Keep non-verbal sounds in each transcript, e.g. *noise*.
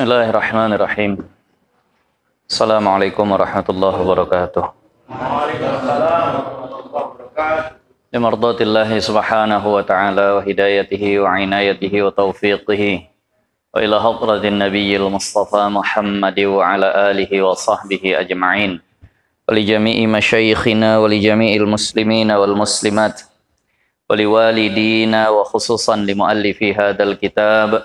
بسم الله الرحمن الرحيم السلام عليكم ورحمة الله وبركاته وعليكم السلام ورحمة الله وبركاته لمرضاة الله سبحانه وتعالى وهدايته وعنايته وتوفيقه وإلى حضرة النبي المصطفى محمد وعلى آله وصحبه أجمعين ولجميع مشايخنا ولجميع المسلمين والمسلمات ولوالدينا وخصوصا لمؤلف هذا الكتاب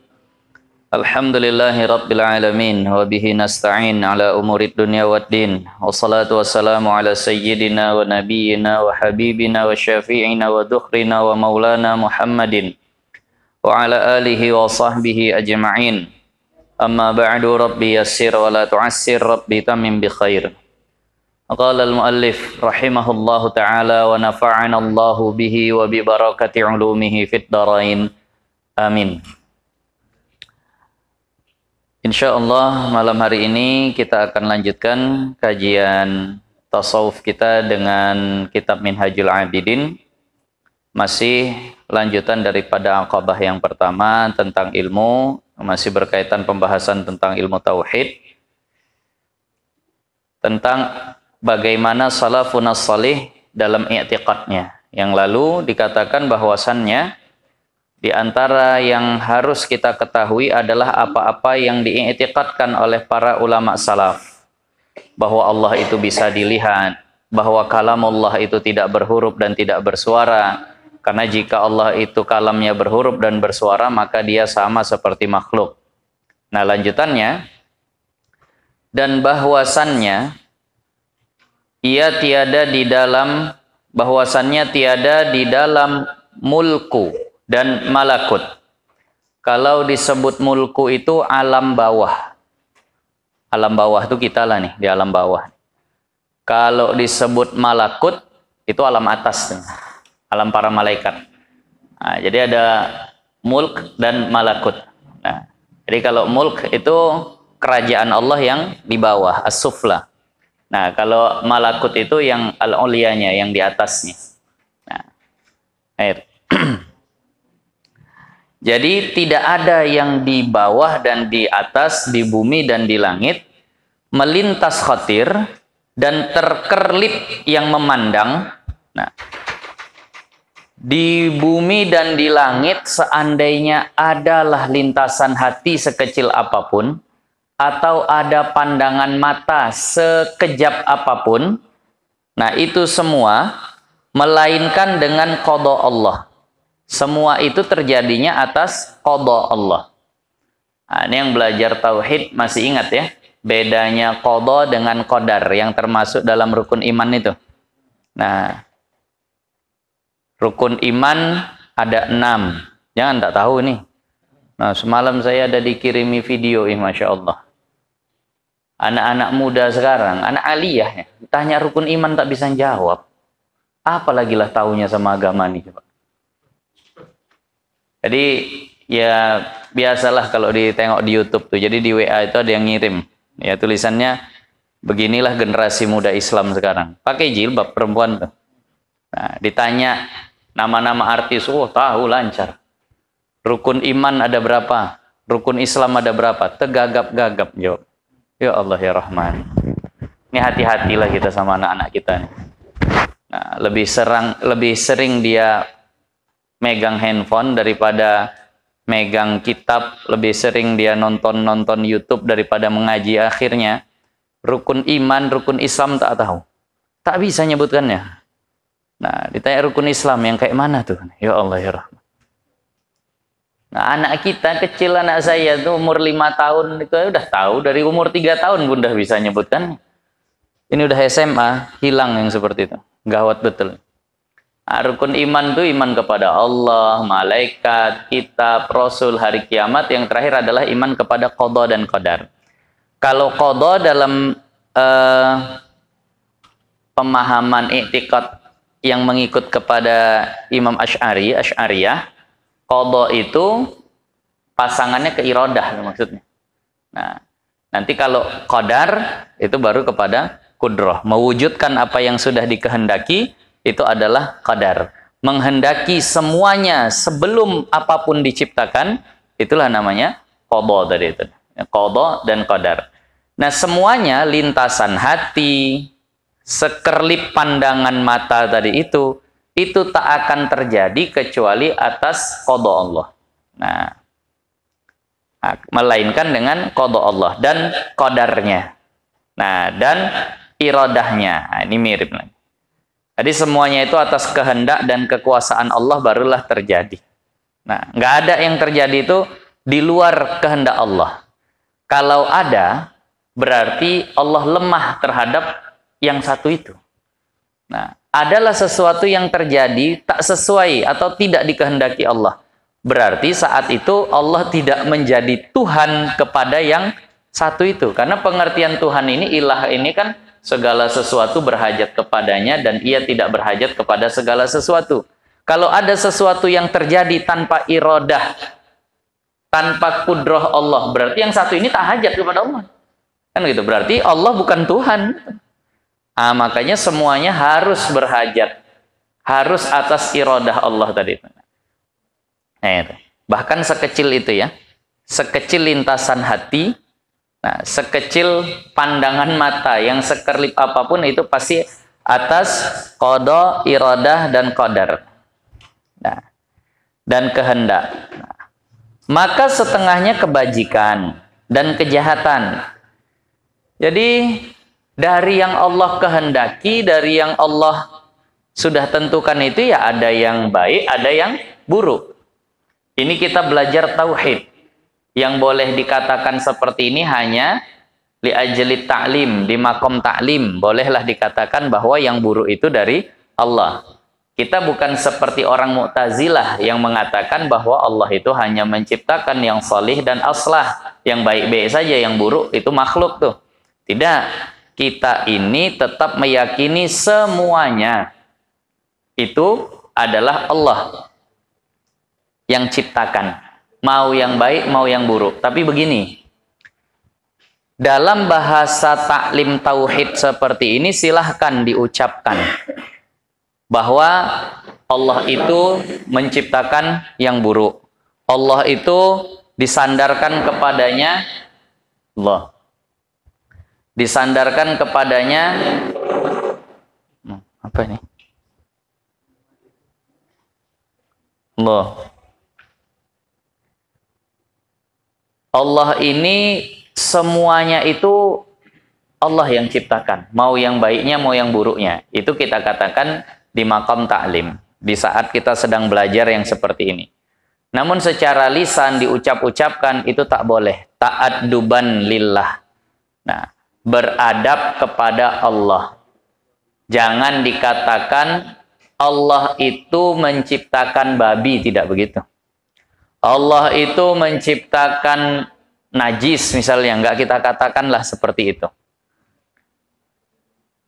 الحمد لله رب العالمين وبه نستعين على أمور الدنيا والدين والصلاة والسلام على سيدنا ونبينا وحبيبنا وشافعنا ودخرنا ومولانا محمد وعلى آله وصحبه أجمعين أما بعد ربي يسر ولا تعسر ربي تمن بخير قال المؤلف رحمه الله تعالى ونفعنا الله به وببركة علومه في الدارين آمين Insya Allah malam hari ini kita akan lanjutkan kajian tasawuf kita dengan kitab Minhajul Abidin. Masih lanjutan daripada akabah yang pertama tentang ilmu, masih berkaitan pembahasan tentang ilmu tauhid. Tentang bagaimana salafun salih dalam i'tiqadnya. Yang lalu dikatakan bahwasannya di antara yang harus kita ketahui adalah apa-apa yang diiktikatkan oleh para ulama salaf. Bahwa Allah itu bisa dilihat, bahwa kalam Allah itu tidak berhuruf dan tidak bersuara. Karena jika Allah itu kalamnya berhuruf dan bersuara, maka dia sama seperti makhluk. Nah lanjutannya, dan bahwasannya, ia tiada di dalam, bahwasannya tiada di dalam mulku, dan malakut. Kalau disebut mulku itu alam bawah. Alam bawah itu kita lah nih, di alam bawah. Kalau disebut malakut, itu alam atas. Nih. Alam para malaikat. Nah, jadi ada mulk dan malakut. Nah, jadi kalau mulk itu kerajaan Allah yang di bawah, as-sufla. Nah, kalau malakut itu yang al ulianya yang di atasnya. Nah, air. *clears throat* Jadi tidak ada yang di bawah dan di atas, di bumi dan di langit, melintas khatir dan terkerlip yang memandang. Nah, di bumi dan di langit seandainya adalah lintasan hati sekecil apapun, atau ada pandangan mata sekejap apapun, nah itu semua melainkan dengan kodok Allah semua itu terjadinya atas qada Allah. Nah, ini yang belajar tauhid masih ingat ya, bedanya qada dengan qadar yang termasuk dalam rukun iman itu. Nah, rukun iman ada enam. Jangan tak tahu nih. Nah, semalam saya ada dikirimi video, ya, Masya Allah. Anak-anak muda sekarang, anak aliyah, ya, tanya rukun iman tak bisa jawab. Apalagilah tahunya sama agama nih, Pak. Jadi ya biasalah kalau ditengok di YouTube tuh. Jadi di WA itu ada yang ngirim. Ya tulisannya beginilah generasi muda Islam sekarang. Pakai jilbab perempuan tuh. Nah, ditanya nama-nama artis, oh tahu lancar. Rukun iman ada berapa? Rukun Islam ada berapa? Tegagap-gagap jawab. Ya Allah ya Rahman. Ini hati-hatilah kita sama anak-anak kita nih. Nah, lebih serang lebih sering dia megang handphone daripada megang kitab, lebih sering dia nonton-nonton YouTube daripada mengaji akhirnya rukun iman, rukun Islam tak tahu. Tak bisa nyebutkannya. Nah, ditanya rukun Islam yang kayak mana tuh? Ya Allah ya Rahman. Nah, anak kita kecil anak saya tuh umur lima tahun itu udah tahu dari umur tiga tahun Bunda bisa nyebutkan. Ini udah SMA, hilang yang seperti itu. Gawat betul. Rukun iman itu iman kepada Allah, malaikat, kitab, rasul, hari kiamat. Yang terakhir adalah iman kepada kodoh dan qadar. Kalau kodoh dalam uh, pemahaman iktiqat yang mengikut kepada Imam Ash'ari, Ash'ariyah, kodoh itu pasangannya ke irodah maksudnya. Nah, nanti kalau qadar itu baru kepada kudroh, mewujudkan apa yang sudah dikehendaki itu adalah qadar. Menghendaki semuanya sebelum apapun diciptakan, itulah namanya qadha tadi itu. Qadha dan qadar. Nah, semuanya lintasan hati, sekerlip pandangan mata tadi itu, itu tak akan terjadi kecuali atas qadha Allah. Nah, ah, melainkan dengan kodo Allah dan qadarnya. Nah, dan irodahnya. Nah, ini mirip lagi. Jadi semuanya itu atas kehendak dan kekuasaan Allah barulah terjadi. Nah, nggak ada yang terjadi itu di luar kehendak Allah. Kalau ada, berarti Allah lemah terhadap yang satu itu. Nah, adalah sesuatu yang terjadi tak sesuai atau tidak dikehendaki Allah. Berarti saat itu Allah tidak menjadi Tuhan kepada yang satu itu. Karena pengertian Tuhan ini, ilah ini kan segala sesuatu berhajat kepadanya dan ia tidak berhajat kepada segala sesuatu. Kalau ada sesuatu yang terjadi tanpa irodah, tanpa kudroh Allah, berarti yang satu ini tak hajat kepada Allah. Kan gitu, berarti Allah bukan Tuhan. Ah, makanya semuanya harus berhajat. Harus atas irodah Allah tadi. Nah, itu. Bahkan sekecil itu ya. Sekecil lintasan hati, Nah, sekecil pandangan mata yang sekerlip apapun itu pasti atas kodo, irodah, dan kodar. Nah, dan kehendak. Nah, maka setengahnya kebajikan dan kejahatan. Jadi, dari yang Allah kehendaki, dari yang Allah sudah tentukan itu ya ada yang baik, ada yang buruk. Ini kita belajar tauhid. Yang boleh dikatakan seperti ini hanya ajli ta'lim, di makom ta'lim. Bolehlah dikatakan bahwa yang buruk itu dari Allah. Kita bukan seperti orang Mu'tazilah yang mengatakan bahwa Allah itu hanya menciptakan yang salih dan aslah. Yang baik-baik saja, yang buruk itu makhluk tuh. Tidak. Kita ini tetap meyakini semuanya. Itu adalah Allah yang ciptakan. Mau yang baik, mau yang buruk. Tapi begini, dalam bahasa taklim tauhid seperti ini silahkan diucapkan bahwa Allah itu menciptakan yang buruk. Allah itu disandarkan kepadanya Allah. Disandarkan kepadanya hmm, apa ini? Allah Allah ini semuanya itu Allah yang ciptakan, mau yang baiknya, mau yang buruknya. Itu kita katakan di makam taklim, di saat kita sedang belajar yang seperti ini. Namun secara lisan diucap-ucapkan itu tak boleh. Taat duban lillah. Nah, beradab kepada Allah. Jangan dikatakan Allah itu menciptakan babi, tidak begitu. Allah itu menciptakan najis misalnya, nggak kita katakanlah seperti itu.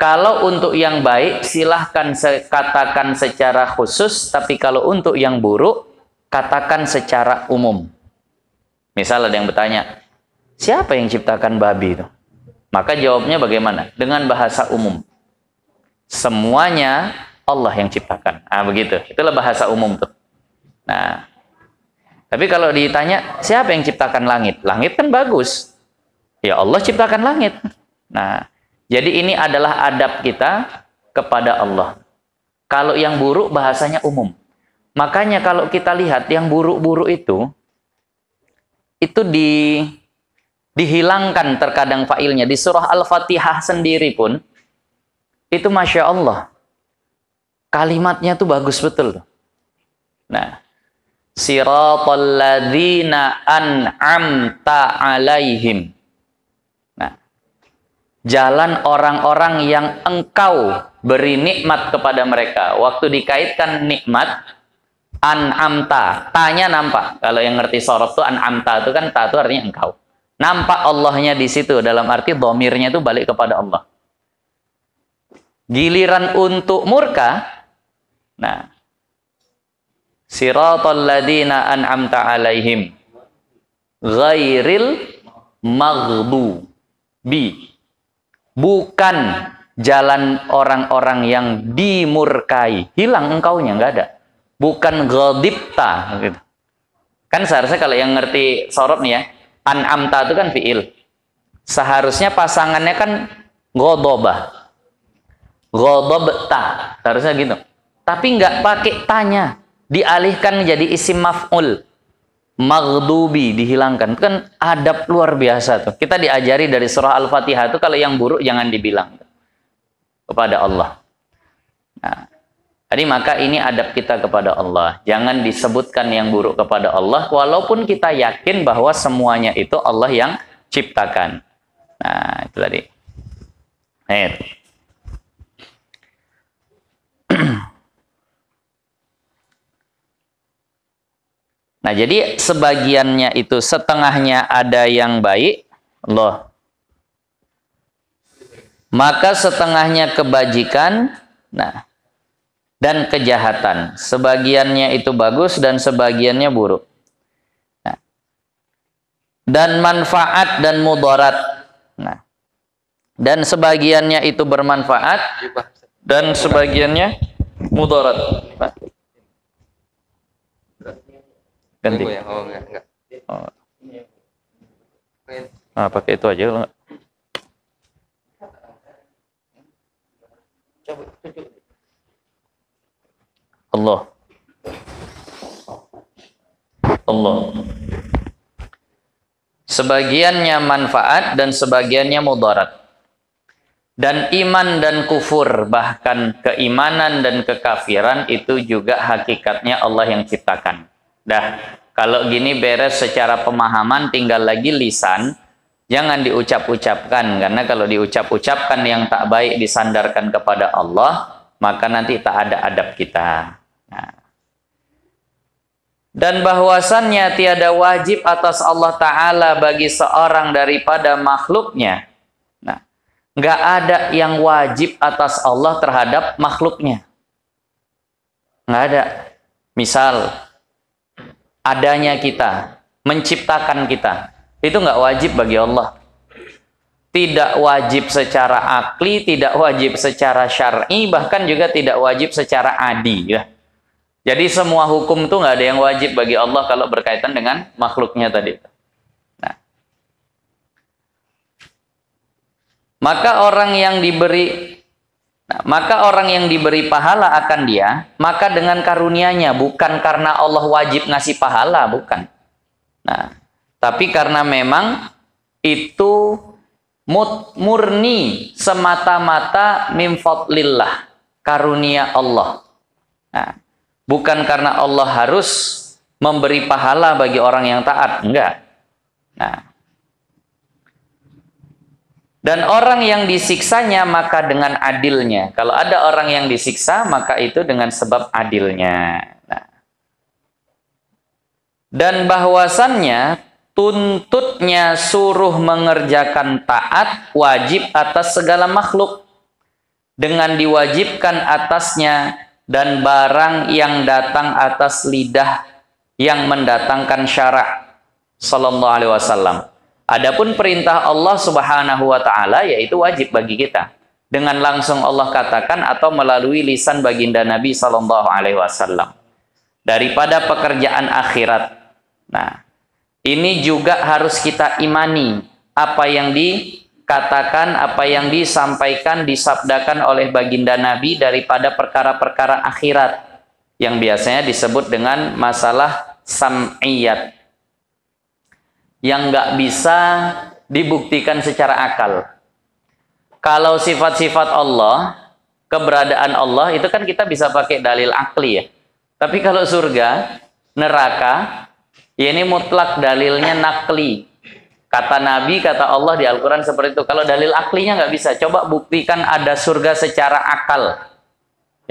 Kalau untuk yang baik, silahkan katakan secara khusus, tapi kalau untuk yang buruk, katakan secara umum. Misal ada yang bertanya, siapa yang ciptakan babi itu? Maka jawabnya bagaimana? Dengan bahasa umum. Semuanya Allah yang ciptakan. Ah begitu. Itulah bahasa umum tuh. Nah, tapi kalau ditanya, siapa yang ciptakan langit? Langit kan bagus. Ya Allah ciptakan langit. Nah, jadi ini adalah adab kita kepada Allah. Kalau yang buruk bahasanya umum. Makanya kalau kita lihat yang buruk-buruk itu, itu di, dihilangkan terkadang failnya. Di surah Al-Fatihah sendiri pun, itu Masya Allah. Kalimatnya tuh bagus betul. Nah, siratal ladzina an'amta alaihim. Nah, jalan orang-orang yang engkau beri nikmat kepada mereka. Waktu dikaitkan nikmat an'amta, tanya nampak. Kalau yang ngerti sorot tuh an'amta itu kan ta itu artinya engkau. Nampak Allahnya di situ dalam arti domirnya itu balik kepada Allah. Giliran untuk murka, nah siratal ladina an'amta alaihim ghairil maghdu bi bukan jalan orang-orang yang dimurkai hilang engkaunya nggak ada bukan ghadibta gitu kan seharusnya kalau yang ngerti sorot nih ya an'amta itu kan fiil seharusnya pasangannya kan godobah godobta seharusnya gitu tapi nggak pakai tanya dialihkan menjadi isim maf'ul. Maghdubi dihilangkan. Itu kan adab luar biasa tuh. Kita diajari dari surah Al-Fatihah itu kalau yang buruk jangan dibilang kepada Allah. Nah, jadi maka ini adab kita kepada Allah. Jangan disebutkan yang buruk kepada Allah walaupun kita yakin bahwa semuanya itu Allah yang ciptakan. Nah, itu tadi. Nah, Nah, jadi sebagiannya itu setengahnya ada yang baik, loh. Maka setengahnya kebajikan, nah, dan kejahatan. Sebagiannya itu bagus dan sebagiannya buruk. Nah, dan manfaat dan mudarat. Nah, dan sebagiannya itu bermanfaat dan sebagiannya mudarat. Nah ganti ya? oh enggak enggak oh. nah pakai itu aja enggak Allah Allah sebagiannya manfaat dan sebagiannya mudarat dan iman dan kufur bahkan keimanan dan kekafiran itu juga hakikatnya Allah yang ciptakan Dah, kalau gini beres secara pemahaman tinggal lagi lisan. Jangan diucap-ucapkan karena kalau diucap-ucapkan yang tak baik disandarkan kepada Allah, maka nanti tak ada adab kita. Nah. Dan bahwasannya tiada wajib atas Allah Ta'ala bagi seorang daripada makhluknya. Nah, nggak ada yang wajib atas Allah terhadap makhluknya. Nggak ada. Misal, adanya kita, menciptakan kita. Itu nggak wajib bagi Allah. Tidak wajib secara akli, tidak wajib secara syar'i, bahkan juga tidak wajib secara adi. Ya. Jadi semua hukum itu nggak ada yang wajib bagi Allah kalau berkaitan dengan makhluknya tadi. Nah. Maka orang yang diberi Nah, maka orang yang diberi pahala akan dia, maka dengan karunianya bukan karena Allah wajib ngasih pahala, bukan. Nah, tapi karena memang itu murni semata-mata mimfadlillah, karunia Allah. Nah, bukan karena Allah harus memberi pahala bagi orang yang taat, enggak. Nah, dan orang yang disiksanya maka dengan adilnya. Kalau ada orang yang disiksa maka itu dengan sebab adilnya. Nah. Dan bahwasannya tuntutnya suruh mengerjakan taat wajib atas segala makhluk dengan diwajibkan atasnya dan barang yang datang atas lidah yang mendatangkan syarak sallallahu alaihi wasallam Adapun perintah Allah Subhanahu wa taala yaitu wajib bagi kita. Dengan langsung Allah katakan atau melalui lisan baginda Nabi saw alaihi wasallam. Daripada pekerjaan akhirat. Nah, ini juga harus kita imani apa yang dikatakan, apa yang disampaikan, disabdakan oleh baginda Nabi daripada perkara-perkara akhirat yang biasanya disebut dengan masalah sam'iyat yang nggak bisa dibuktikan secara akal. Kalau sifat-sifat Allah, keberadaan Allah itu kan kita bisa pakai dalil akli ya. Tapi kalau surga, neraka, ya ini mutlak dalilnya nakli. Kata Nabi, kata Allah di Al-Quran seperti itu. Kalau dalil aklinya nggak bisa, coba buktikan ada surga secara akal.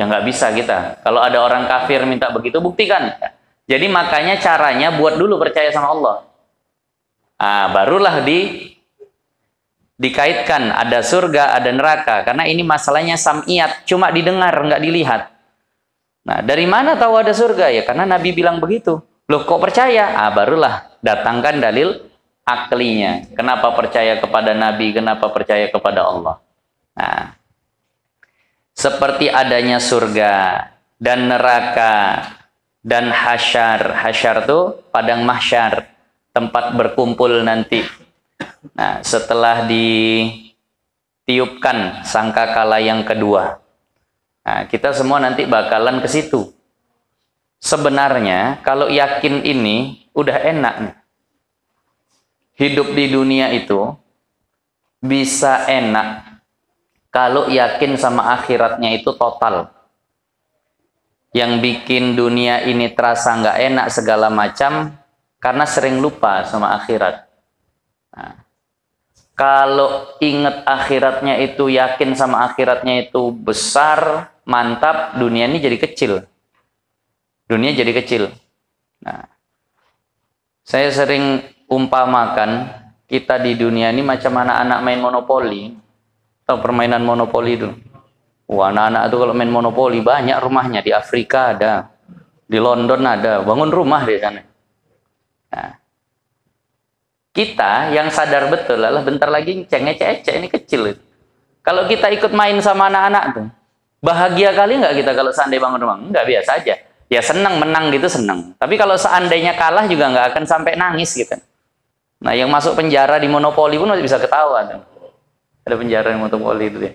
Ya nggak bisa kita. Kalau ada orang kafir minta begitu, buktikan. Jadi makanya caranya buat dulu percaya sama Allah. Nah, barulah di dikaitkan ada surga, ada neraka. Karena ini masalahnya sam'iat, cuma didengar, nggak dilihat. Nah, dari mana tahu ada surga? Ya karena Nabi bilang begitu. Loh kok percaya? Ah, barulah datangkan dalil aklinya. Kenapa percaya kepada Nabi, kenapa percaya kepada Allah. Nah, seperti adanya surga dan neraka dan hasyar. Hasyar itu padang mahsyar tempat berkumpul nanti. Nah, setelah ditiupkan Sangka Kala yang kedua. Nah, kita semua nanti bakalan ke situ. Sebenarnya kalau yakin ini udah enak nih. Hidup di dunia itu bisa enak kalau yakin sama akhiratnya itu total. Yang bikin dunia ini terasa nggak enak segala macam, karena sering lupa sama akhirat. Nah, kalau ingat akhiratnya itu yakin sama akhiratnya itu besar, mantap, dunia ini jadi kecil. Dunia jadi kecil. Nah, saya sering umpamakan kita di dunia ini macam anak-anak main monopoli atau permainan monopoli itu. Wah, anak-anak itu kalau main monopoli banyak rumahnya di Afrika ada, di London ada, bangun rumah di sana. Nah, kita yang sadar betul lah bentar lagi ceng ecek ini kecil itu. Kalau kita ikut main sama anak-anak tuh, bahagia kali nggak kita kalau seandainya bangun rumah? Nggak biasa aja. Ya senang menang gitu senang. Tapi kalau seandainya kalah juga nggak akan sampai nangis gitu. Nah yang masuk penjara di monopoli pun masih bisa ketawa. Tuh. Ada penjara di monopoli itu ya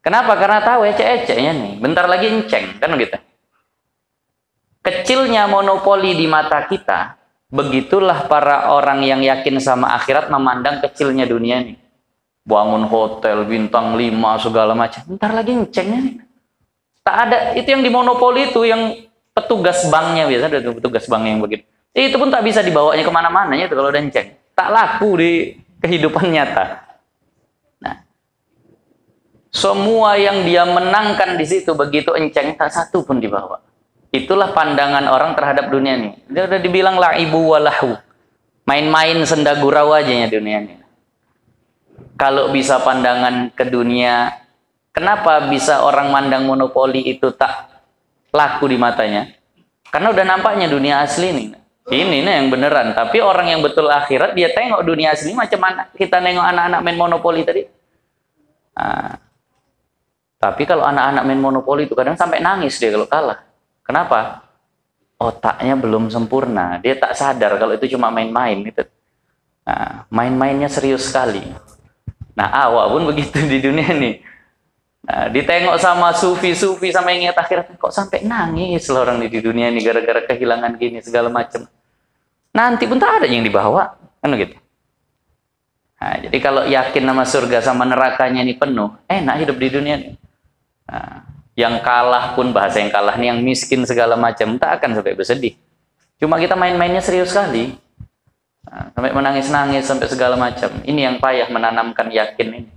Kenapa? Karena tahu ecek-eceknya ya, nih. Bentar lagi enceng kan gitu. Kecilnya monopoli di mata kita, begitulah para orang yang yakin sama akhirat memandang kecilnya dunia ini. Bangun hotel, bintang lima, segala macam. Ntar lagi ngecengnya nih. Tak ada, itu yang dimonopoli itu yang petugas banknya biasa ada petugas bank yang begitu. Ya, itu pun tak bisa dibawanya kemana-mana ya kalau udah ngeceng. Tak laku di kehidupan nyata. Nah, semua yang dia menangkan di situ begitu enceng tak satu pun dibawa. Itulah pandangan orang terhadap dunia ini. Dia udah dibilang la'ibu walahu. Main-main senda gurau aja ya dunia ini. Kalau bisa pandangan ke dunia, kenapa bisa orang mandang monopoli itu tak laku di matanya? Karena udah nampaknya dunia asli nih. Ini nih yang beneran. Tapi orang yang betul akhirat, dia tengok dunia asli macam mana. Kita nengok anak-anak main monopoli tadi. Nah, tapi kalau anak-anak main monopoli itu kadang sampai nangis dia kalau kalah. Kenapa? Otaknya belum sempurna. Dia tak sadar kalau itu cuma main-main gitu. Nah, main-mainnya serius sekali. Nah, awak pun begitu di dunia ini. Nah, ditengok sama sufi-sufi sama yang akhirat kok sampai nangis lah orang di dunia ini gara-gara kehilangan gini segala macam. Nanti pun tak ada yang dibawa, kan gitu. Nah, jadi kalau yakin nama surga sama nerakanya ini penuh, enak hidup di dunia ini. Nah, yang kalah pun bahasa yang kalah nih, yang miskin segala macam tak akan sampai bersedih. Cuma kita main-mainnya serius sekali. Nah, sampai menangis-nangis sampai segala macam. Ini yang payah menanamkan yakin ini.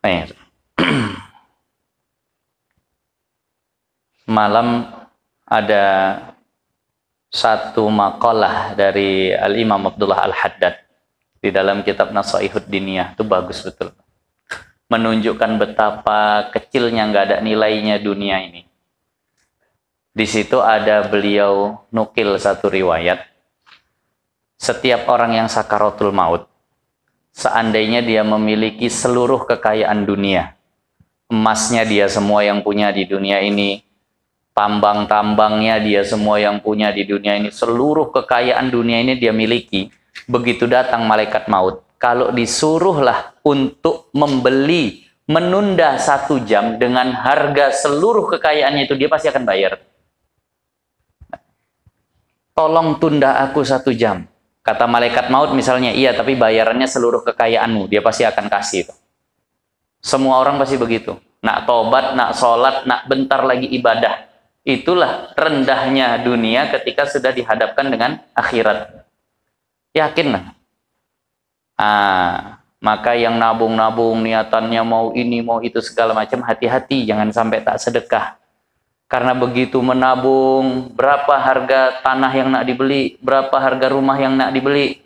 Nah. *clears throat* Malam ada satu makalah dari Al-Imam Abdullah Al-Haddad di dalam kitab Nasaihud Diniyah itu bagus betul menunjukkan betapa kecilnya nggak ada nilainya dunia ini. Di situ ada beliau nukil satu riwayat. Setiap orang yang sakaratul maut, seandainya dia memiliki seluruh kekayaan dunia, emasnya dia semua yang punya di dunia ini, tambang-tambangnya dia semua yang punya di dunia ini, seluruh kekayaan dunia ini dia miliki. Begitu datang malaikat maut, kalau disuruhlah untuk membeli menunda satu jam dengan harga seluruh kekayaannya itu dia pasti akan bayar. Tolong tunda aku satu jam. Kata malaikat maut misalnya, iya tapi bayarannya seluruh kekayaanmu, dia pasti akan kasih. Semua orang pasti begitu. Nak tobat, nak sholat, nak bentar lagi ibadah. Itulah rendahnya dunia ketika sudah dihadapkan dengan akhirat. Yakinlah, Ah, maka yang nabung-nabung niatannya mau ini mau itu segala macam hati-hati jangan sampai tak sedekah. Karena begitu menabung berapa harga tanah yang nak dibeli, berapa harga rumah yang nak dibeli.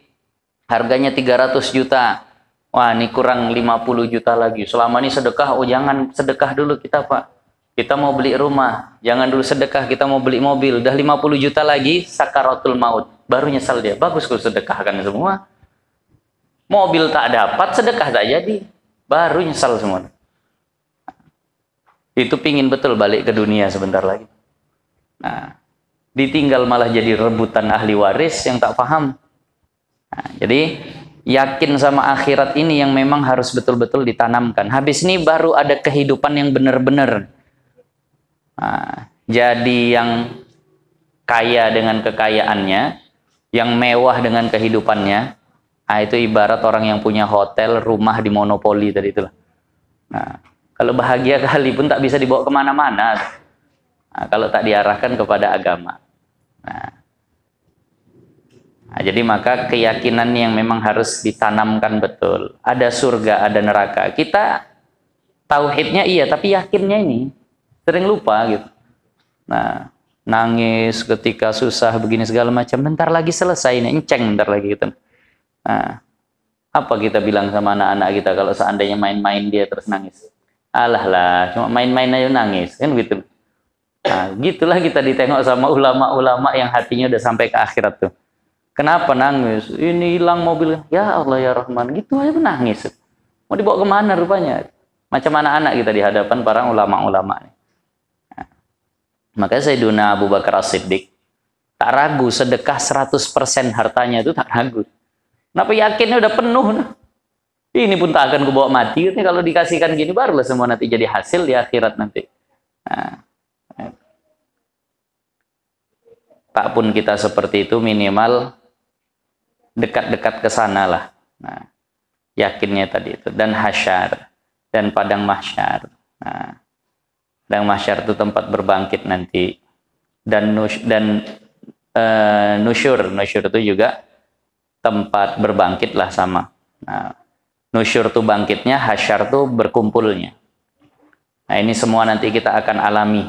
Harganya 300 juta. Wah, ini kurang 50 juta lagi. Selama ini sedekah, oh jangan sedekah dulu kita, Pak kita mau beli rumah, jangan dulu sedekah, kita mau beli mobil, udah 50 juta lagi, sakaratul maut. Baru nyesal dia, bagus kalau sedekahkan semua. Mobil tak dapat, sedekah tak jadi. Baru nyesal semua. Itu pingin betul balik ke dunia sebentar lagi. Nah, ditinggal malah jadi rebutan ahli waris yang tak paham. Nah, jadi yakin sama akhirat ini yang memang harus betul-betul ditanamkan. Habis ini baru ada kehidupan yang benar-benar. Nah, jadi yang kaya dengan kekayaannya, yang mewah dengan kehidupannya, Nah, itu ibarat orang yang punya hotel, rumah di monopoli tadi itulah. Nah, kalau bahagia *laughs* kali pun tak bisa dibawa kemana-mana. Nah, kalau tak diarahkan kepada agama. Nah, Nah, jadi maka keyakinan yang memang harus ditanamkan betul. Ada surga, ada neraka. Kita tauhidnya iya, tapi yakinnya ini sering lupa gitu. Nah, nangis ketika susah begini segala macam. Bentar lagi selesai ini, enceng bentar lagi gitu. Nah, apa kita bilang sama anak-anak kita kalau seandainya main-main dia terus nangis? Alah lah, cuma main-main aja nangis, kan gitu. Nah, gitulah kita ditengok sama ulama-ulama yang hatinya udah sampai ke akhirat tuh. Kenapa nangis? Ini hilang mobil. Ya Allah ya Rahman, gitu aja nangis Mau dibawa kemana rupanya? Macam anak-anak kita di hadapan para ulama-ulama. Nah, makanya duna Abu Bakar As-Siddiq tak ragu sedekah 100% hartanya itu tak ragu. Kenapa yakinnya udah penuh? Ini pun tak akan kubawa mati. Ini kalau dikasihkan gini barulah semua nanti jadi hasil di akhirat nanti. Nah. Ya. Tak pun kita seperti itu minimal dekat-dekat ke sana lah. Nah, yakinnya tadi itu dan hasyar dan padang mahsyar. Nah, dan mahsyar itu tempat berbangkit nanti dan nus dan uh, nusyur nusyur itu juga tempat berbangkitlah sama. Nah, nusyur tuh bangkitnya, hasyar tuh berkumpulnya. Nah, ini semua nanti kita akan alami.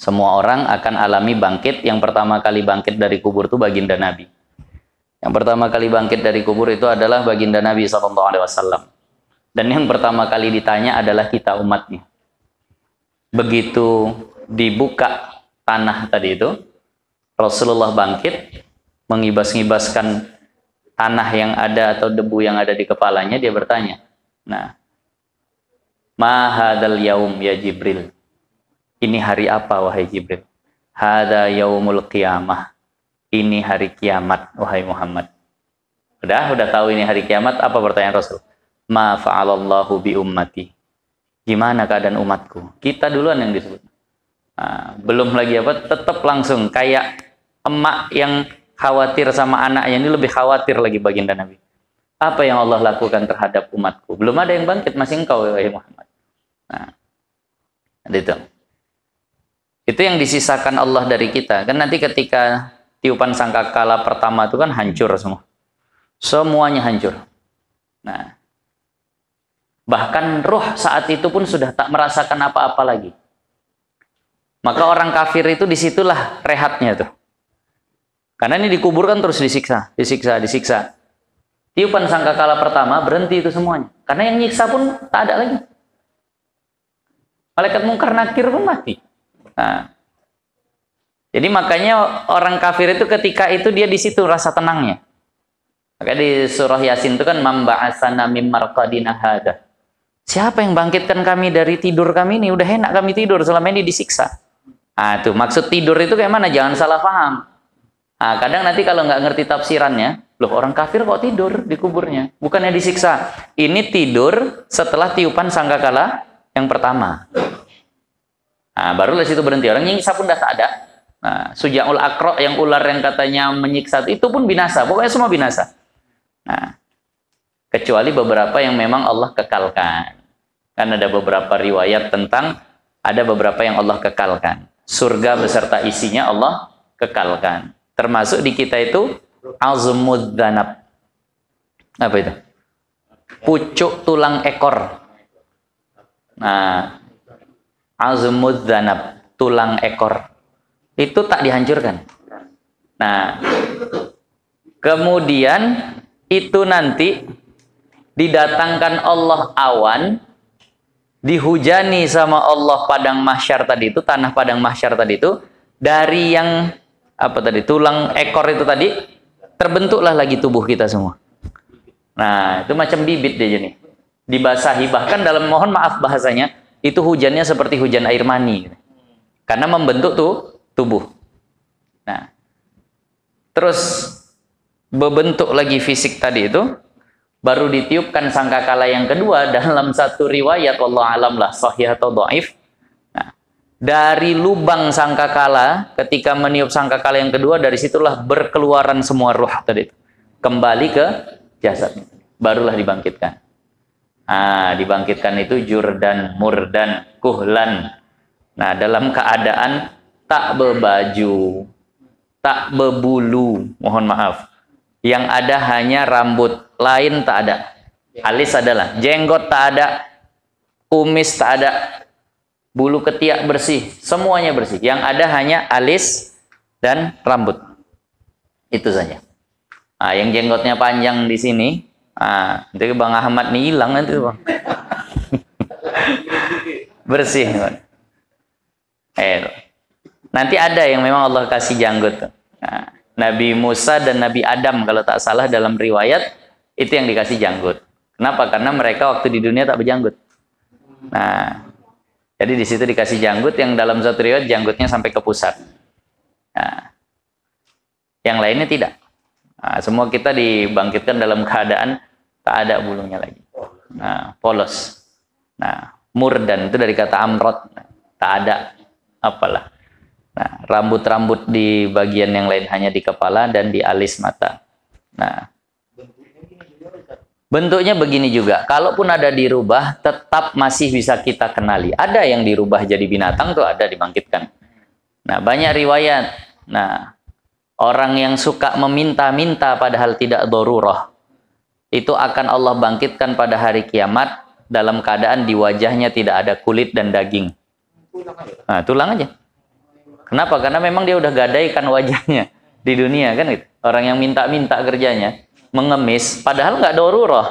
Semua orang akan alami bangkit. Yang pertama kali bangkit dari kubur itu baginda Nabi. Yang pertama kali bangkit dari kubur itu adalah baginda Nabi SAW. Dan yang pertama kali ditanya adalah kita umatnya. Begitu dibuka tanah tadi itu, Rasulullah bangkit, mengibas-ngibaskan tanah yang ada atau debu yang ada di kepalanya, dia bertanya. Nah, Mahadal yaum ya Jibril. Ini hari apa wahai Jibril? Hada yaumul qiyamah. Ini hari kiamat wahai Muhammad. Udah, udah tahu ini hari kiamat apa pertanyaan Rasul? Ma fa'alallahu bi ummati. Gimana keadaan umatku? Kita duluan yang disebut. Nah, belum lagi apa, tetap langsung kayak emak yang khawatir sama anaknya ini lebih khawatir lagi baginda Nabi. Apa yang Allah lakukan terhadap umatku? Belum ada yang bangkit, masih engkau ya Muhammad. Nah, itu. Itu yang disisakan Allah dari kita. Kan nanti ketika tiupan sangkakala pertama itu kan hancur semua. Semuanya hancur. Nah, bahkan roh saat itu pun sudah tak merasakan apa-apa lagi. Maka orang kafir itu disitulah rehatnya tuh. Karena ini dikuburkan terus disiksa, disiksa, disiksa. Tiupan sangka kala pertama berhenti itu semuanya. Karena yang nyiksa pun tak ada lagi. Malaikat mungkar nakir pun mati. Nah. Jadi makanya orang kafir itu ketika itu dia di situ rasa tenangnya. Maka di surah Yasin itu kan mamba'asana mimmarqadina hada. Siapa yang bangkitkan kami dari tidur kami ini? Udah enak kami tidur selama ini disiksa. Ah tuh maksud tidur itu kayak mana? Jangan salah paham. Nah, kadang nanti kalau nggak ngerti tafsirannya, loh orang kafir kok tidur di kuburnya? Bukannya disiksa. Ini tidur setelah tiupan sangkakala yang pertama. Nah, barulah situ berhenti. Orang yang pun dah tak ada. Nah, sujaul akro yang ular yang katanya menyiksa itu pun binasa. Pokoknya semua binasa. Nah, kecuali beberapa yang memang Allah kekalkan. Kan ada beberapa riwayat tentang ada beberapa yang Allah kekalkan. Surga beserta isinya Allah kekalkan. Termasuk di kita itu azmudzanab Apa itu? Pucuk tulang ekor. Nah, azmudzanab tulang ekor. Itu tak dihancurkan. Nah, kemudian itu nanti didatangkan Allah awan dihujani sama Allah padang mahsyar tadi itu tanah padang mahsyar tadi itu dari yang apa tadi tulang ekor itu tadi terbentuklah lagi tubuh kita semua. Nah, itu macam bibit dia jadi. Dibasahi bahkan dalam mohon maaf bahasanya itu hujannya seperti hujan air mani. Karena membentuk tuh tubuh. Nah, terus berbentuk lagi fisik tadi itu baru ditiupkan sangkakala yang kedua dalam satu riwayat Allah alam lah sahih atau dhaif dari lubang sangka kala, ketika meniup sangka kala yang kedua dari situlah berkeluaran semua ruh tadi itu kembali ke jasad barulah dibangkitkan nah, dibangkitkan itu jurdan murdan kuhlan nah dalam keadaan tak berbaju tak berbulu, mohon maaf yang ada hanya rambut lain tak ada alis adalah jenggot tak ada kumis tak ada bulu ketiak bersih, semuanya bersih. Yang ada hanya alis dan rambut. Itu saja. Nah, yang jenggotnya panjang di sini, nah, itu Bang Ahmad nih hilang nanti Bang. *laughs* bersih. Bang. Eh, nanti ada yang memang Allah kasih janggut. Nah, Nabi Musa dan Nabi Adam kalau tak salah dalam riwayat itu yang dikasih janggut. Kenapa? Karena mereka waktu di dunia tak berjanggut. Nah, jadi di situ dikasih janggut yang dalam satu riwayat janggutnya sampai ke pusat. Nah, yang lainnya tidak. Nah, semua kita dibangkitkan dalam keadaan tak ada bulunya lagi. Nah, polos. Nah, murdan itu dari kata amrot, tak ada apalah. Nah, rambut-rambut di bagian yang lain hanya di kepala dan di alis mata. Nah, Bentuknya begini juga, kalaupun ada dirubah, tetap masih bisa kita kenali. Ada yang dirubah jadi binatang tuh ada dibangkitkan. Nah, banyak riwayat. Nah, orang yang suka meminta-minta padahal tidak doruroh, itu akan Allah bangkitkan pada hari kiamat dalam keadaan di wajahnya tidak ada kulit dan daging. Nah, tulang aja. Kenapa? Karena memang dia udah gadaikan wajahnya di dunia kan gitu. Orang yang minta-minta kerjanya mengemis, padahal nggak daruroh.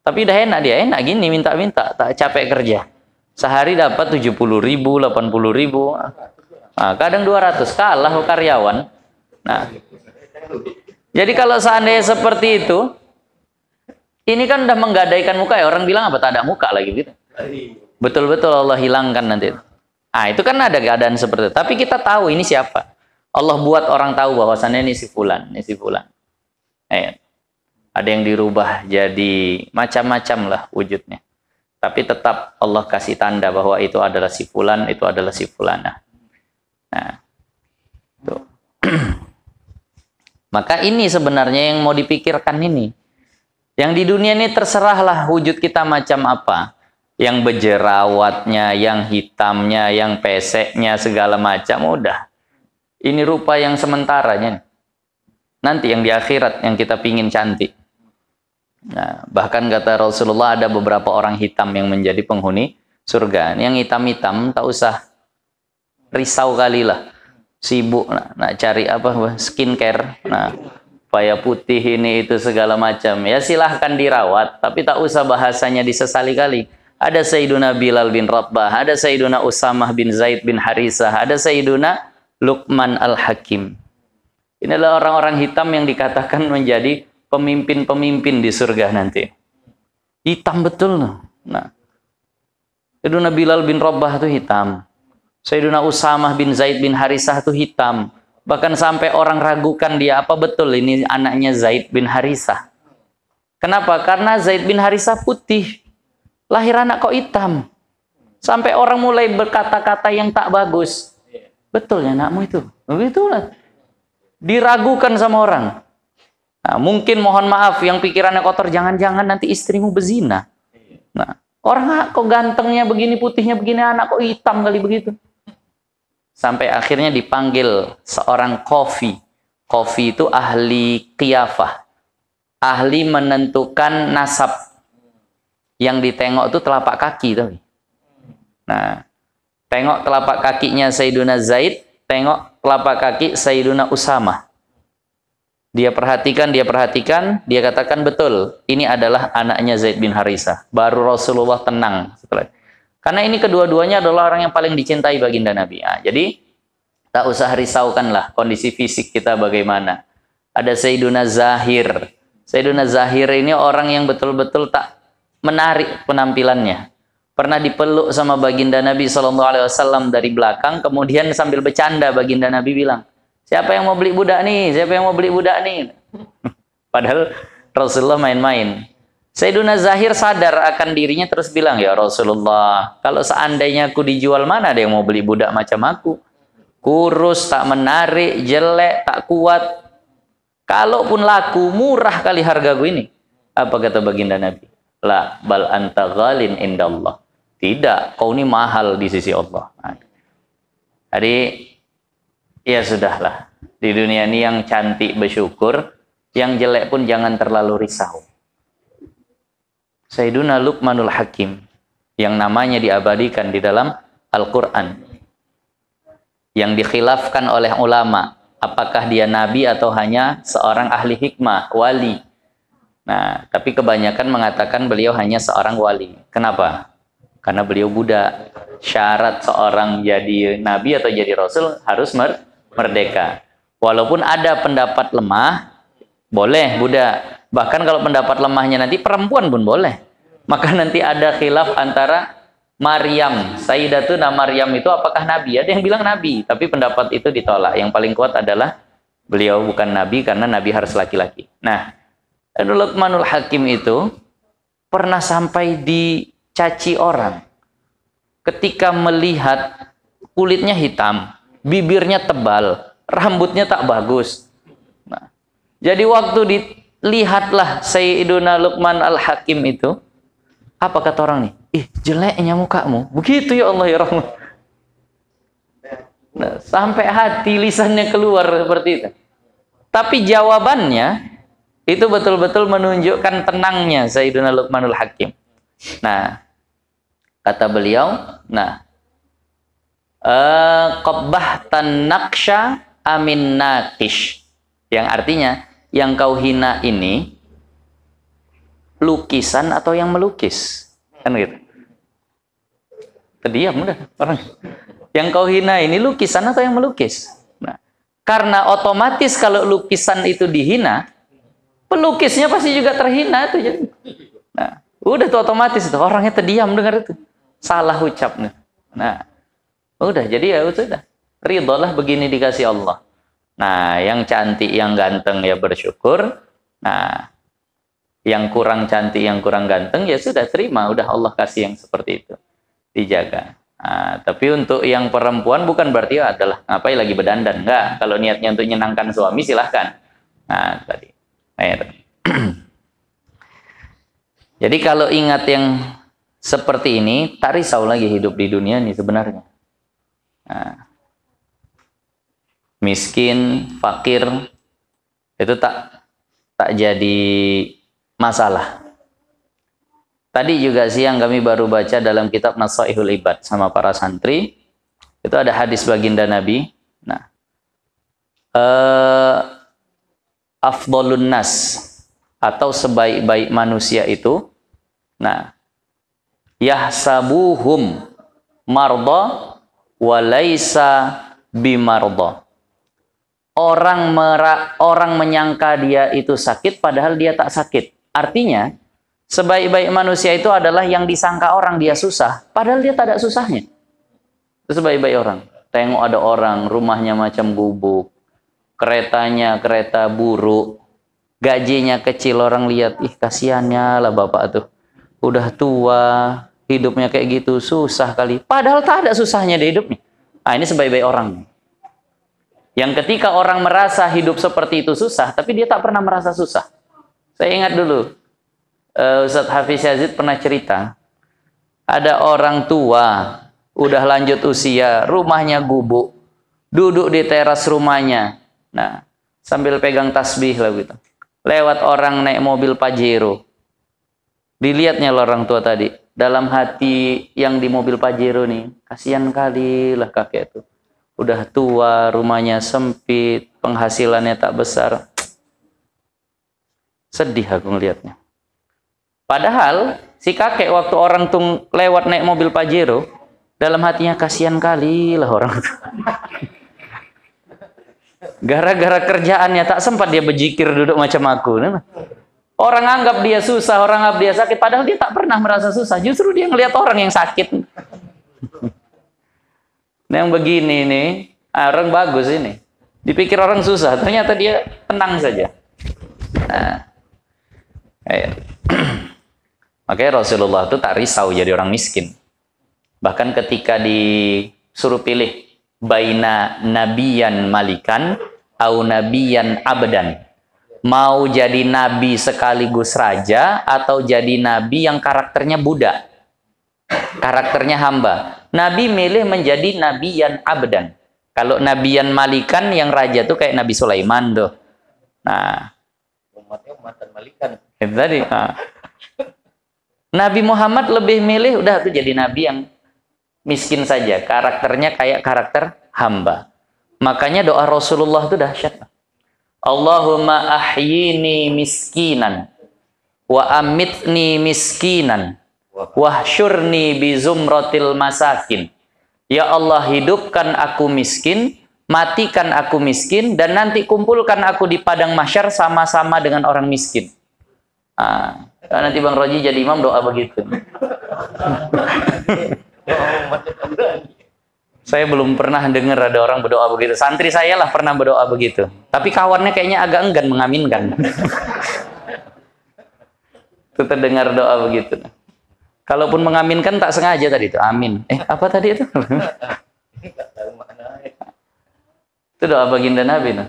Tapi dah enak dia, enak gini minta-minta, tak capek kerja. Sehari dapat 70 ribu, 80 ribu. Nah, kadang 200, kalah karyawan. Nah, jadi kalau seandainya seperti itu, ini kan udah menggadaikan muka ya. Orang bilang apa? Tak ada muka lagi gitu. Betul-betul Allah hilangkan nanti. Ah itu kan ada keadaan seperti itu. Tapi kita tahu ini siapa. Allah buat orang tahu bahwasannya ini si fulan, ini si fulan ada yang dirubah jadi macam-macam lah wujudnya. Tapi tetap Allah kasih tanda bahwa itu adalah si fulan, itu adalah si fulana. Nah, tuh. *clears throat* Maka ini sebenarnya yang mau dipikirkan ini. Yang di dunia ini terserahlah wujud kita macam apa. Yang berjerawatnya, yang hitamnya, yang peseknya, segala macam udah. Ini rupa yang sementaranya. Nanti yang di akhirat yang kita pingin cantik. Nah, bahkan kata Rasulullah ada beberapa orang hitam yang menjadi penghuni surga. Yang hitam-hitam tak usah risau kali lah. Sibuk nak, nak cari apa skincare. Nah, paya putih ini itu segala macam. Ya silahkan dirawat, tapi tak usah bahasanya disesali kali. Ada Sayyiduna Bilal bin Rabbah, ada Sayyiduna Usamah bin Zaid bin Harisah, ada Sayyiduna Luqman Al-Hakim. Inilah orang-orang hitam yang dikatakan menjadi pemimpin-pemimpin di surga nanti. Hitam betul. Nah, nah. Sayyiduna Bilal bin Rabah itu hitam. Sayyiduna Usamah bin Zaid bin Harisah itu hitam. Bahkan sampai orang ragukan dia apa betul ini anaknya Zaid bin Harisah. Kenapa? Karena Zaid bin Harisah putih. Lahir anak kok hitam. Sampai orang mulai berkata-kata yang tak bagus. Betul ya anakmu itu? Begitulah. Diragukan sama orang. Nah, mungkin mohon maaf yang pikirannya kotor, jangan-jangan nanti istrimu bezina. Nah, orang ah, kok gantengnya begini, putihnya begini, anak kok hitam kali begitu. Sampai akhirnya dipanggil seorang kofi. Kofi itu ahli kiafah. Ahli menentukan nasab. Yang ditengok itu telapak kaki. Tapi. Nah, tengok telapak kakinya Sayyiduna Zaid, tengok telapak kaki Sayyiduna Usama dia perhatikan, dia perhatikan, dia katakan betul. Ini adalah anaknya Zaid bin Harisah. Baru Rasulullah tenang setelah. Karena ini kedua-duanya adalah orang yang paling dicintai baginda Nabi. Nah, jadi tak usah risaukanlah kondisi fisik kita bagaimana. Ada Sayyiduna Zahir. Sayyiduna Zahir ini orang yang betul-betul tak menarik penampilannya. Pernah dipeluk sama baginda Nabi saw dari belakang, kemudian sambil bercanda baginda Nabi bilang, Siapa yang mau beli budak nih? Siapa yang mau beli budak nih? *laughs* Padahal Rasulullah main-main. Sayyiduna Zahir sadar akan dirinya terus bilang, Ya Rasulullah, kalau seandainya aku dijual mana ada yang mau beli budak macam aku? Kurus, tak menarik, jelek, tak kuat. Kalaupun laku, murah kali harga gue ini. Apa kata baginda Nabi? La bal anta ghalin Allah. Tidak, kau ini mahal di sisi Allah. Nah, Jadi ya sudahlah. Di dunia ini yang cantik bersyukur, yang jelek pun jangan terlalu risau. Sayyiduna Luqmanul Hakim yang namanya diabadikan di dalam Al-Quran yang dikhilafkan oleh ulama apakah dia nabi atau hanya seorang ahli hikmah, wali. Nah, tapi kebanyakan mengatakan beliau hanya seorang wali. Kenapa? Karena beliau budak. Syarat seorang jadi nabi atau jadi rasul harus mer merdeka. Walaupun ada pendapat lemah, boleh budak. Bahkan kalau pendapat lemahnya nanti perempuan pun boleh. Maka nanti ada khilaf antara Maryam, Sayyidatuna Maryam itu apakah nabi? Ada yang bilang nabi, tapi pendapat itu ditolak. Yang paling kuat adalah beliau bukan nabi karena nabi harus laki-laki. Nah, Luqmanul Hakim itu pernah sampai dicaci orang ketika melihat kulitnya hitam bibirnya tebal, rambutnya tak bagus. Nah, jadi waktu dilihatlah Sayyiduna Luqman Al-Hakim itu, apa kata orang nih? Ih, jeleknya mukamu. Begitu ya Allah ya Rahman. Nah, sampai hati lisannya keluar seperti itu. Tapi jawabannya itu betul-betul menunjukkan tenangnya Sayyiduna Luqmanul Hakim. Nah, kata beliau, nah Eh, qabbah tanaksha amin naqish yang artinya yang kau hina ini lukisan atau yang melukis kan gitu terdiam udah orang yang kau hina ini lukisan atau yang melukis nah, karena otomatis kalau lukisan itu dihina pelukisnya pasti juga terhina itu jadi nah, udah tuh otomatis tuh orangnya terdiam dengar itu salah ucapnya nah Udah, jadi ya sudah. ridolah begini dikasih Allah. Nah, yang cantik, yang ganteng ya bersyukur. Nah, yang kurang cantik, yang kurang ganteng ya sudah terima. Udah Allah kasih yang seperti itu. Dijaga. Nah, tapi untuk yang perempuan bukan berarti ya adalah ngapain lagi berdandan. Enggak, kalau niatnya untuk menyenangkan suami silahkan. Nah, tadi. air *clears throat* Jadi kalau ingat yang seperti ini, saul lagi hidup di dunia ini sebenarnya. Nah. miskin, fakir itu tak tak jadi masalah. Tadi juga siang kami baru baca dalam kitab Nasaihul Ibad sama para santri. Itu ada hadis baginda Nabi. Nah, uh, afdolun nas atau sebaik-baik manusia itu. Nah, yahsabuhum marda walaisa bimardo. Orang merak, orang menyangka dia itu sakit padahal dia tak sakit. Artinya, sebaik-baik manusia itu adalah yang disangka orang dia susah, padahal dia tak ada susahnya. sebaik-baik orang. Tengok ada orang rumahnya macam gubuk, keretanya kereta buruk, gajinya kecil orang lihat, ih kasihannya lah bapak tuh. Udah tua, hidupnya kayak gitu susah kali padahal tak ada susahnya di hidupnya nah ini sebaik-baik orang yang ketika orang merasa hidup seperti itu susah tapi dia tak pernah merasa susah saya ingat dulu uh, Ustadz Hafiz Yazid pernah cerita ada orang tua udah lanjut usia rumahnya gubuk duduk di teras rumahnya nah sambil pegang tasbih lah gitu lewat orang naik mobil pajero dilihatnya orang tua tadi dalam hati yang di mobil Pajero nih, kasihan kali lah kakek itu Udah tua, rumahnya sempit, penghasilannya tak besar. Sedih aku ngelihatnya. Padahal si kakek waktu orang tuh lewat naik mobil Pajero, dalam hatinya kasihan kali lah orang tuh. Gara-gara kerjaannya tak sempat dia berzikir duduk macam aku. Orang anggap dia susah, orang anggap dia sakit, padahal dia tak pernah merasa susah. Justru dia ngelihat orang yang sakit. nah, yang begini nih, ah, orang bagus ini. Dipikir orang susah, ternyata dia tenang saja. Nah, ayo. *clears throat* Makanya Rasulullah itu tak risau jadi orang miskin. Bahkan ketika disuruh pilih baina nabiyan malikan au nabiyan abdan mau jadi nabi sekaligus raja atau jadi nabi yang karakternya budak karakternya hamba nabi milih menjadi nabi yang abdan kalau nabi yang malikan yang raja tuh kayak nabi Sulaiman tuh nah umatnya umatan malikan itu tadi nah. Nabi Muhammad lebih milih udah tuh jadi nabi yang miskin saja karakternya kayak karakter hamba makanya doa Rasulullah itu dahsyat Allahumma ahyini miskinan wa amitni miskinan wahsyurni bi zumratil masakin. Ya Allah hidupkan aku miskin, matikan aku miskin dan nanti kumpulkan aku di padang masyar sama-sama dengan orang miskin. Ah, nanti Bang Roji jadi imam doa begitu. *laughs* Ya saya belum pernah dengar ada orang berdoa begitu. Santri saya lah pernah berdoa begitu. Tapi kawannya kayaknya agak enggan mengaminkan. itu *laughs* terdengar doa begitu. Kalaupun mengaminkan tak sengaja tadi itu. Amin. Eh, apa tadi itu? *laughs* itu doa baginda Nabi. Nah.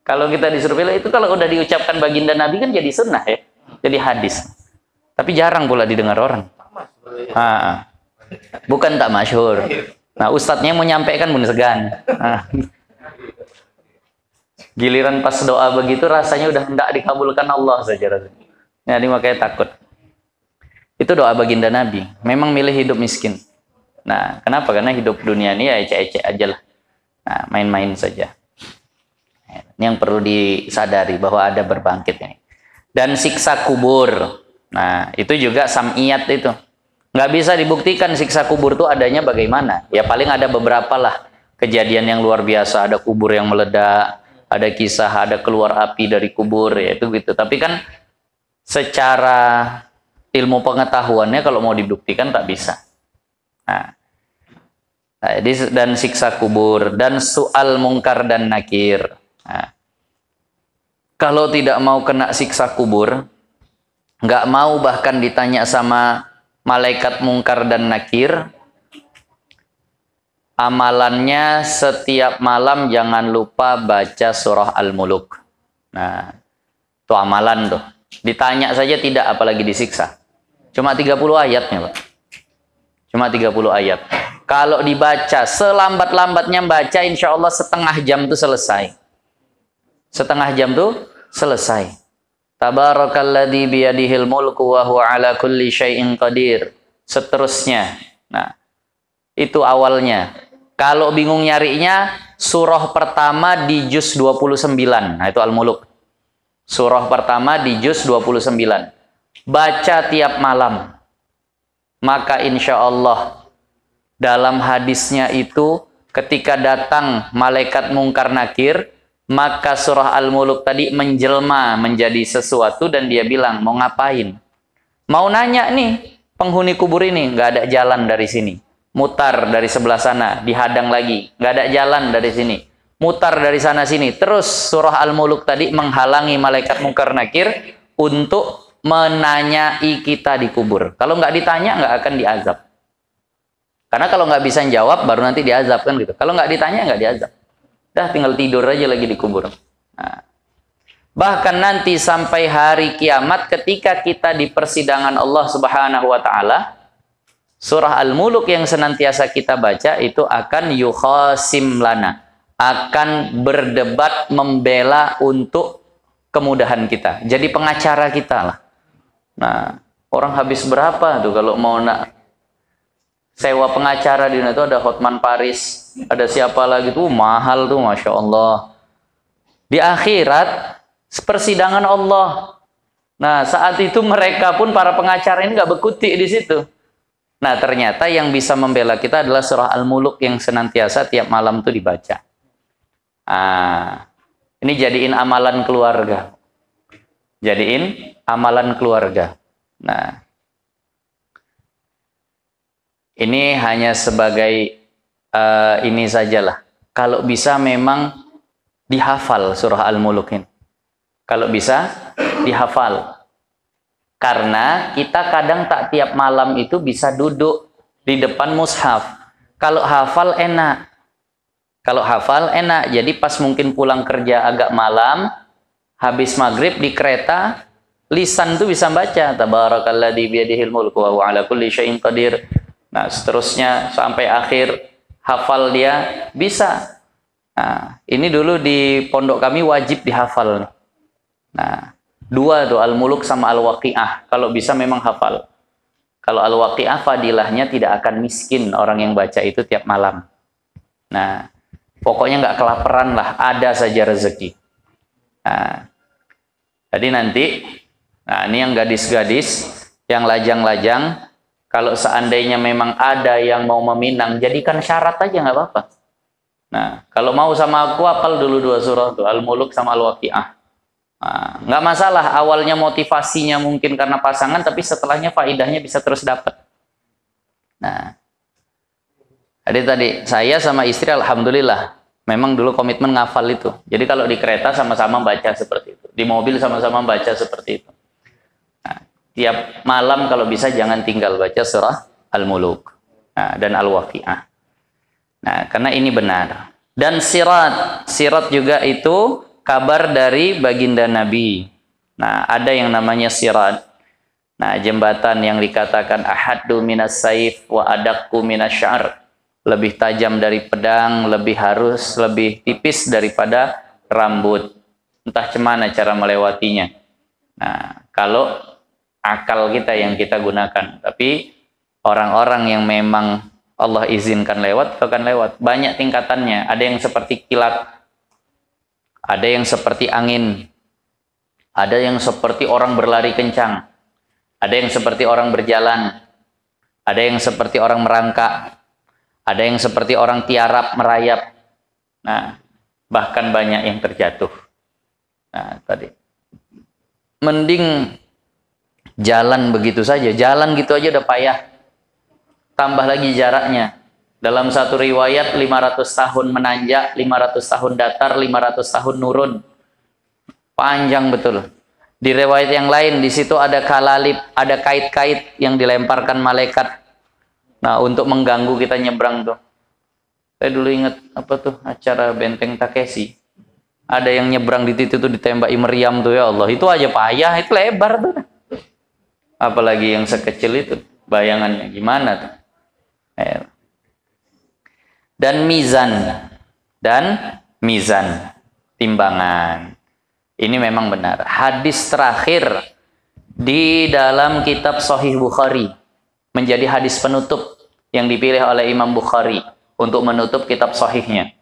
Kalau kita disuruh pilih, itu kalau udah diucapkan baginda Nabi kan jadi sunnah ya. Jadi hadis. Tapi jarang pula didengar orang. Ah. ah. Bukan tak masyhur. Nah, ustadznya mau nyampaikan pun segan. Nah. Giliran pas doa begitu rasanya udah hendak dikabulkan Allah saja rasanya. Jadi nah, makanya takut. Itu doa baginda Nabi. Memang milih hidup miskin. Nah, kenapa? Karena hidup dunia ini ya ecek-ecek aja lah. Nah, main-main saja. Ini yang perlu disadari bahwa ada berbangkit ini. Dan siksa kubur. Nah, itu juga samiyat itu. Nggak bisa dibuktikan siksa kubur itu adanya bagaimana. Ya paling ada beberapa lah kejadian yang luar biasa. Ada kubur yang meledak, ada kisah, ada keluar api dari kubur, ya itu gitu. Tapi kan secara ilmu pengetahuannya kalau mau dibuktikan tak bisa. Nah, nah dan siksa kubur dan soal mungkar dan nakir. Nah, kalau tidak mau kena siksa kubur, nggak mau bahkan ditanya sama malaikat mungkar dan nakir amalannya setiap malam jangan lupa baca surah Al-Muluk. Nah, itu amalan tuh. Ditanya saja tidak apalagi disiksa. Cuma 30 ayatnya, Pak. Cuma 30 ayat. Kalau dibaca selambat-lambatnya baca insya Allah setengah jam tuh selesai. Setengah jam tuh selesai. Tabarakalladzi biyadihil mulku wa huwa ala kulli syai'in qadir. Seterusnya. Nah, itu awalnya. Kalau bingung nyarinya, surah pertama di juz 29. Nah, itu Al-Muluk. Surah pertama di juz 29. Baca tiap malam. Maka insya Allah dalam hadisnya itu ketika datang malaikat mungkar nakir maka surah Al-Muluk tadi menjelma menjadi sesuatu dan dia bilang mau ngapain? Mau nanya nih penghuni kubur ini nggak ada jalan dari sini, mutar dari sebelah sana, dihadang lagi, nggak ada jalan dari sini, mutar dari sana sini. Terus surah Al-Muluk tadi menghalangi malaikat mungkar nakir untuk menanyai kita di kubur. Kalau nggak ditanya nggak akan diazab. Karena kalau nggak bisa jawab baru nanti diazab kan gitu. Kalau nggak ditanya nggak diazab. Dah tinggal tidur aja lagi di kubur. Nah. Bahkan nanti sampai hari kiamat ketika kita di persidangan Allah Subhanahu wa taala, surah Al-Muluk yang senantiasa kita baca itu akan yukhasim lana, akan berdebat membela untuk kemudahan kita. Jadi pengacara kita lah. Nah, orang habis berapa tuh kalau mau nak sewa pengacara di sana itu ada Hotman Paris, ada siapa lagi tuh mahal tuh masya Allah. Di akhirat persidangan Allah. Nah saat itu mereka pun para pengacara ini nggak berkutik di situ. Nah ternyata yang bisa membela kita adalah surah Al-Muluk yang senantiasa tiap malam tuh dibaca. Ah, ini jadiin amalan keluarga. Jadiin amalan keluarga. Nah, ini hanya sebagai uh, ini sajalah. Kalau bisa memang dihafal surah Al-Muluk Kalau bisa dihafal. Karena kita kadang tak tiap malam itu bisa duduk di depan mushaf. Kalau hafal enak. Kalau hafal enak. Jadi pas mungkin pulang kerja agak malam, habis maghrib di kereta, lisan tuh bisa baca. Tabarakalladzi biyadihil mulku wa ala kulli syai'in qadir Nah, seterusnya sampai akhir hafal dia bisa. Nah, ini dulu di pondok kami wajib dihafal. Nah, dua tuh Al-Muluk sama Al-Waqi'ah. Kalau bisa memang hafal. Kalau Al-Waqi'ah fadilahnya tidak akan miskin orang yang baca itu tiap malam. Nah, pokoknya nggak kelaparan lah, ada saja rezeki. Nah, jadi nanti, nah ini yang gadis-gadis, yang lajang-lajang, kalau seandainya memang ada yang mau meminang, jadikan syarat aja nggak apa-apa. Nah, kalau mau sama aku apal dulu dua surah tuh, Al-Muluk sama Al-Waqiah. Nah, nggak masalah awalnya motivasinya mungkin karena pasangan, tapi setelahnya faidahnya bisa terus dapat. Nah, jadi tadi saya sama istri alhamdulillah memang dulu komitmen ngafal itu. Jadi kalau di kereta sama-sama baca seperti itu, di mobil sama-sama baca seperti itu. Tiap malam kalau bisa jangan tinggal baca surah Al-Muluk nah, dan Al-Waqi'ah. Nah, karena ini benar. Dan sirat, sirat juga itu kabar dari baginda Nabi. Nah, ada yang namanya sirat. Nah, jembatan yang dikatakan ahaddu minas saif wa adakku minas syar. Lebih tajam dari pedang, lebih harus, lebih tipis daripada rambut. Entah cemana cara melewatinya. Nah, kalau akal kita yang kita gunakan. Tapi orang-orang yang memang Allah izinkan lewat, akan lewat. Banyak tingkatannya. Ada yang seperti kilat, ada yang seperti angin, ada yang seperti orang berlari kencang, ada yang seperti orang berjalan, ada yang seperti orang merangkak, ada yang seperti orang tiarap merayap. Nah, bahkan banyak yang terjatuh. Nah, tadi. Mending jalan begitu saja. Jalan gitu aja udah payah. Tambah lagi jaraknya. Dalam satu riwayat 500 tahun menanjak, 500 tahun datar, 500 tahun nurun. Panjang betul. Di riwayat yang lain di situ ada kalalip, ada kait-kait yang dilemparkan malaikat. Nah, untuk mengganggu kita nyebrang tuh. Saya dulu ingat apa tuh acara Benteng Takeshi. Ada yang nyebrang di titik tuh ditembak meriam tuh ya Allah. Itu aja payah, itu lebar tuh apalagi yang sekecil itu bayangannya gimana tuh eh. dan mizan dan mizan timbangan ini memang benar hadis terakhir di dalam kitab Sahih Bukhari menjadi hadis penutup yang dipilih oleh Imam Bukhari untuk menutup kitab Sahihnya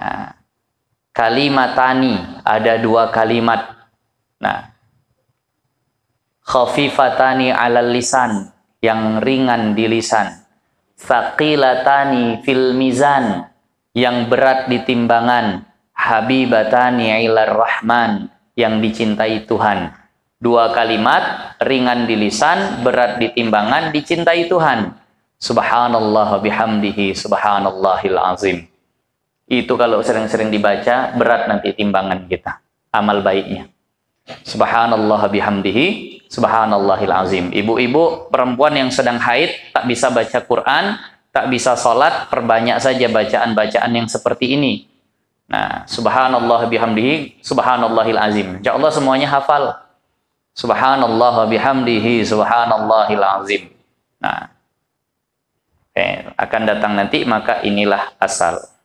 nah, tani ada dua kalimat nah khafifatani alal lisan yang ringan di lisan faqilatani fil mizan yang berat di timbangan habibatani ilar rahman yang dicintai Tuhan dua kalimat ringan di lisan berat di timbangan dicintai Tuhan subhanallah bihamdihi subhanallahil azim itu kalau sering-sering dibaca berat nanti timbangan kita amal baiknya subhanallah bihamdihi Subhanallahil azim. Ibu-ibu perempuan yang sedang haid tak bisa baca Quran, tak bisa sholat, perbanyak saja bacaan-bacaan yang seperti ini. Nah, subhanallah bihamdihi, subhanallahil azim. Insya Allah semuanya hafal. Subhanallah bihamdihi, subhanallahil azim. Nah, eh, akan datang nanti, maka inilah asal.